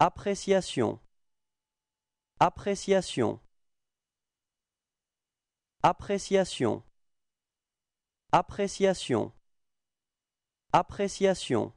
Appréciation. Appréciation. Appréciation. Appréciation. Appréciation.